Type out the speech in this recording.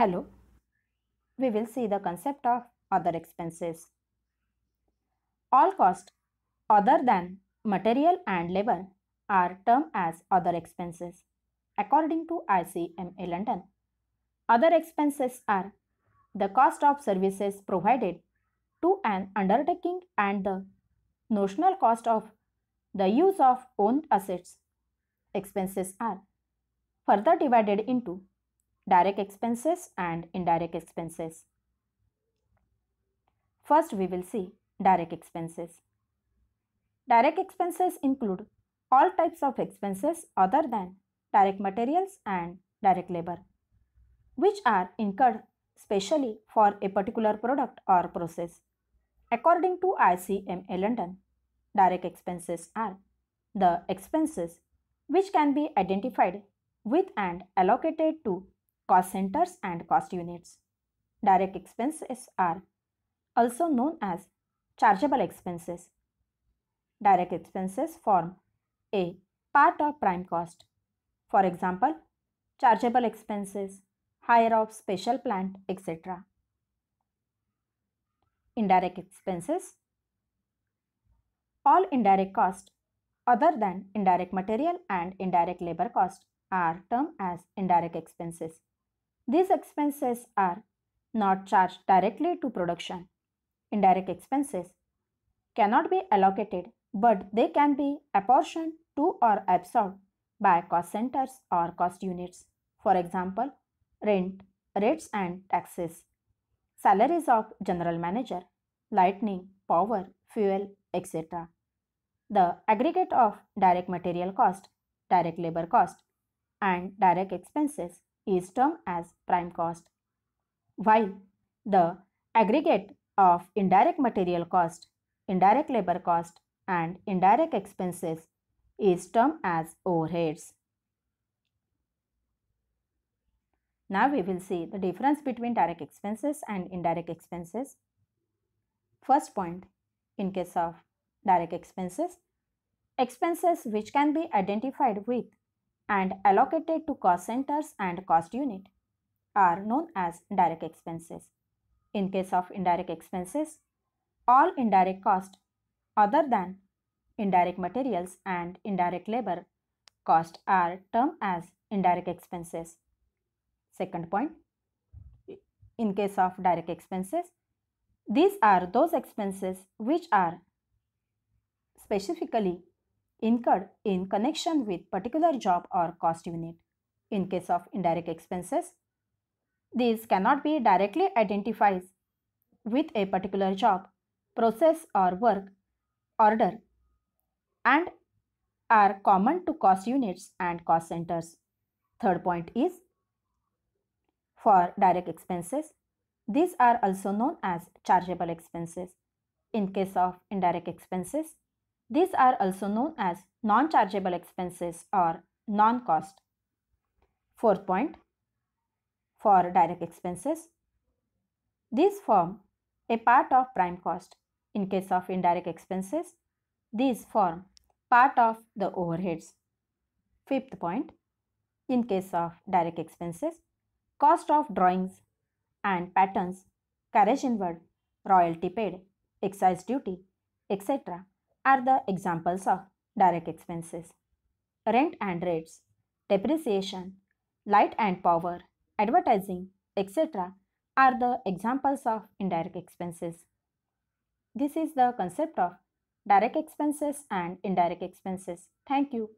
Hello, we will see the concept of other expenses. All costs other than material and labor are termed as other expenses. According to ICMA London, other expenses are the cost of services provided to an undertaking and the notional cost of the use of owned assets. Expenses are further divided into direct expenses and indirect expenses. First, we will see direct expenses. Direct expenses include all types of expenses other than direct materials and direct labor, which are incurred specially for a particular product or process. According to ICMA London, direct expenses are the expenses which can be identified with and allocated to cost centers and cost units. Direct expenses are also known as chargeable expenses. Direct expenses form a part of prime cost. For example, chargeable expenses, hire of special plant, etc. Indirect expenses All indirect costs other than indirect material and indirect labor cost are termed as indirect expenses. These expenses are not charged directly to production. Indirect expenses cannot be allocated but they can be apportioned to or absorbed by cost centers or cost units. For example, rent, rates and taxes, salaries of general manager, lighting, power, fuel, etc. The aggregate of direct material cost, direct labor cost and direct expenses is termed as prime cost, while the aggregate of indirect material cost, indirect labor cost and indirect expenses is termed as overheads. Now we will see the difference between direct expenses and indirect expenses. First point, in case of direct expenses, expenses which can be identified with and allocated to cost centers and cost unit are known as direct expenses. In case of indirect expenses, all indirect cost other than indirect materials and indirect labor cost are termed as indirect expenses. Second point, in case of direct expenses, these are those expenses which are specifically incurred in connection with particular job or cost unit. In case of indirect expenses, these cannot be directly identified with a particular job, process or work order and are common to cost units and cost centers. Third point is for direct expenses, these are also known as chargeable expenses. In case of indirect expenses, these are also known as non-chargeable expenses or non-cost. Fourth point, for direct expenses, these form a part of prime cost. In case of indirect expenses, these form part of the overheads. Fifth point, in case of direct expenses, cost of drawings and patterns, carriage inward, royalty paid, excise duty, etc are the examples of direct expenses. Rent and rates, depreciation, light and power, advertising, etc. are the examples of indirect expenses. This is the concept of direct expenses and indirect expenses. Thank you.